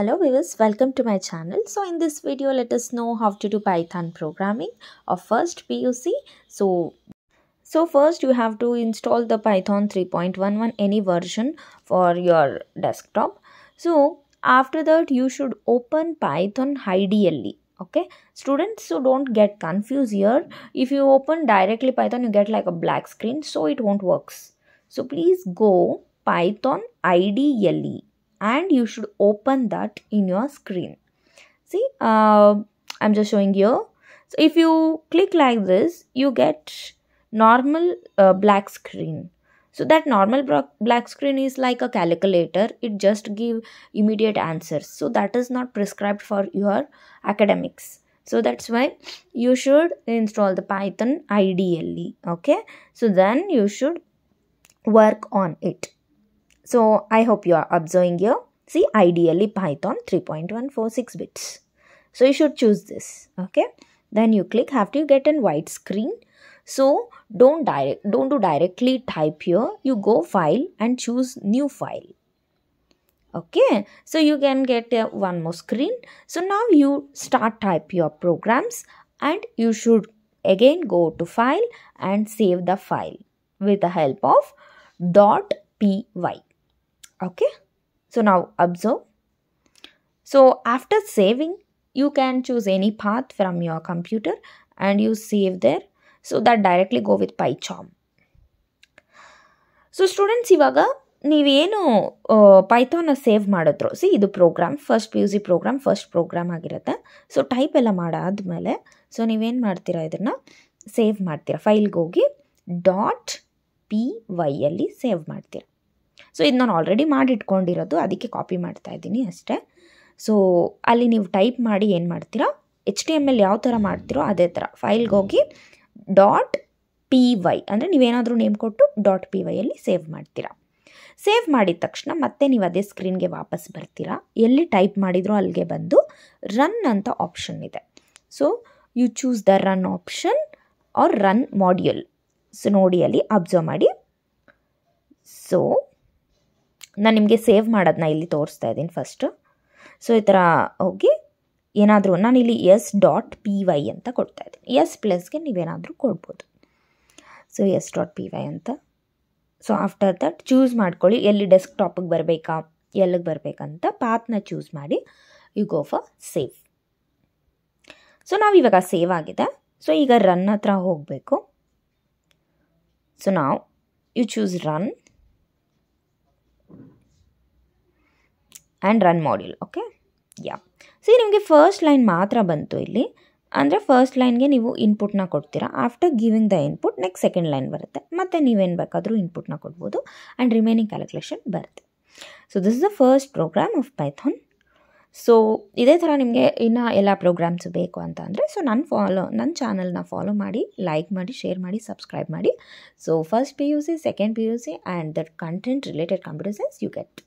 hello viewers welcome to my channel so in this video let us know how to do python programming of first puc so so first you have to install the python 3.11 any version for your desktop so after that you should open python ideally okay students so don't get confused here if you open directly python you get like a black screen so it won't works so please go python ideally and you should open that in your screen see uh, i'm just showing you. so if you click like this you get normal uh, black screen so that normal black screen is like a calculator it just give immediate answers so that is not prescribed for your academics so that's why you should install the python ideally okay so then you should work on it so I hope you are observing here. See ideally Python 3.146 bits. So you should choose this. Okay. Then you click after you get a white screen. So don't direct don't do directly type here. You go file and choose new file. Okay. So you can get uh, one more screen. So now you start type your programs and you should again go to file and save the file with the help of dot py okay so ನಾವು observe so after saving you can choose any path from your computer and you save there so that directly go with PyCharm so students ಇವಾಗ ನೀವೇನು ಪೈಥಾನ save ಮಾಡಿದ್ರು see ಇದು program first P U G program first program ಆಗಿರುತ್ತೆ so type ಎಲ್ಲ ಮಾಡಾದ್ಮೇಲೆ so ನೀವೇನು ಮಾಡ್ತೀರಾ ಇದನ್ನು ಸೇವ್ ಮಾಡ್ತೀರಾ ಫೈಲ್ಗೆ ಹೋಗಿ ಡಾಟ್ ಪಿ ವೈಯಲ್ಲಿ ಸೇವ್ ಮಾಡ್ತೀರಾ ಸೊ ಇದು ನಾನು ಆಲ್ರೆಡಿ ಮಾಡಿಟ್ಕೊಂಡಿರೋದು ಅದಕ್ಕೆ ಕಾಪಿ ಮಾಡ್ತಾ ಇದ್ದೀನಿ ಅಷ್ಟೇ ಸೊ ಅಲ್ಲಿ ನೀವು ಟೈಪ್ ಮಾಡಿ ಏನು ಮಾಡ್ತೀರಾ ಎಚ್ ಟಿ ಎಮ್ ಎಲ್ ಯಾವ ಥರ ಮಾಡ್ತೀರೋ ಅದೇ ಥರ ಫೈಲ್ಗೆ ಹೋಗಿ ಡಾಟ್ ಪಿ ವೈ ಅಂದರೆ ನೀವೇನಾದರೂ ನೇಮ್ ಕೊಟ್ಟು ಡಾಟ್ ಪಿ ವೈಯಲ್ಲಿ ಸೇವ್ ಮಾಡ್ತೀರಾ ಸೇವ್ ಮಾಡಿದ ತಕ್ಷಣ ಮತ್ತೆ ನೀವು ಅದೇ ಸ್ಕ್ರೀನ್ಗೆ ವಾಪಸ್ ಬರ್ತೀರಾ ಎಲ್ಲಿ ಟೈಪ್ ಮಾಡಿದರೂ ಅಲ್ಲಿಗೆ ಬಂದು ರನ್ ಅಂತ ಆಪ್ಷನ್ ಇದೆ so you choose the run option or run module so ನೋಡಿ ಅಲ್ಲಿ ಅಬ್ಸರ್ವ್ ಮಾಡಿ ಸೊ ನಾನು ನಿಮಗೆ ಸೇವ್ ಮಾಡೋದನ್ನ ಇಲ್ಲಿ ತೋರಿಸ್ತಾ ಇದ್ದೀನಿ ಫಸ್ಟು ಸೊ ಈ ಥರ ಹೋಗಿ ಏನಾದರೂ ನಾನಿಲ್ಲಿ ಎಸ್ ಡಾಟ್ ಪಿ ವೈ ಅಂತ ಕೊಡ್ತಾ ಇದ್ದೀನಿ ಎಸ್ ಪ್ಲಸ್ಗೆ ನೀವೇನಾದರೂ ಕೊಡ್ಬೋದು so S dot P Y ಅಂತ ಸೊ ಆಫ್ಟರ್ ದಟ್ ಚೂಸ್ ಮಾಡ್ಕೊಳ್ಳಿ ಎಲ್ಲಿ ಡೆಸ್ಕ್ ಟಾಪಿಗೆ ಬರಬೇಕಾ ಎಲ್ಲಿಗೆ ಬರಬೇಕಂತ ಪಾತ್ನ ಚೂಸ್ ಮಾಡಿ you go for save so ನಾವು ಇವಾಗ ಸೇವ್ ಆಗಿದೆ ಸೊ ಈಗ ರನ್ ಹತ್ರ ಹೋಗಬೇಕು ಸೊ ನಾವು you choose run and run module okay yeah see ನಿಮಗೆ ಫಸ್ಟ್ ಲೈನ್ ಮಾತ್ರ ಬಂತು ಇಲ್ಲಿ ಅಂದರೆ ಫಸ್ಟ್ ಲೈನ್ಗೆ ನೀವು ಇನ್ಪುಟ್ನ ಕೊಡ್ತೀರಾ after giving the input next second line ಬರುತ್ತೆ ಮತ್ತು ನೀವೇನು ಬೇಕಾದರೂ ಇನ್ಪುಟ್ನ ಕೊಡ್ಬೋದು ಆ್ಯಂಡ್ ರಿಮೈನಿಂಗ್ ಕ್ಯಾಲ್ಕುಲೇಷನ್ ಬರುತ್ತೆ so this is the first program of Python so ಇದೇ ಥರ ನಿಮಗೆ ಇನ್ನು ಎಲ್ಲ ಪ್ರೋಗ್ರಾಮ್ಸ್ ಬೇಕು ಅಂತ ಅಂದರೆ ಸೊ ನನ್ನ ಫಾಲೋ ನನ್ನ ಚಾನಲ್ನ ಫಾಲೋ ಮಾಡಿ ಲೈಕ್ ಮಾಡಿ ಶೇರ್ ಮಾಡಿ ಸಬ್ಸ್ಕ್ರೈಬ್ ಮಾಡಿ so first P U C second P U C and that content related computer science you get